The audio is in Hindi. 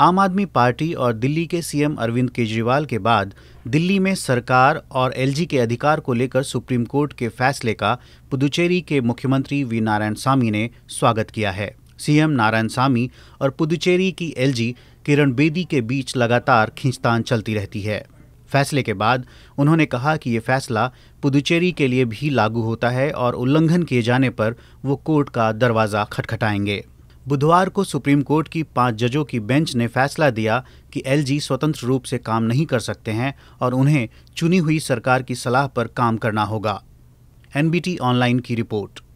आम आदमी पार्टी और दिल्ली के सीएम अरविंद केजरीवाल के बाद दिल्ली में सरकार और एलजी के अधिकार को लेकर सुप्रीम कोर्ट के फैसले का पुदुचेरी के मुख्यमंत्री वी नारायण सामी ने स्वागत किया है सीएम नारायण सामी और पुदुचेरी की एलजी किरण बेदी के बीच लगातार खींचतान चलती रहती है फैसले के बाद उन्होंने कहा कि ये फैसला पुदुचेरी के लिए भी लागू होता है और उल्लंघन किए जाने पर वो कोर्ट का दरवाज़ा खटखटाएंगे बुधवार को सुप्रीम कोर्ट की पांच जजों की बेंच ने फैसला दिया कि एलजी स्वतंत्र रूप से काम नहीं कर सकते हैं और उन्हें चुनी हुई सरकार की सलाह पर काम करना होगा एनबीटी ऑनलाइन की रिपोर्ट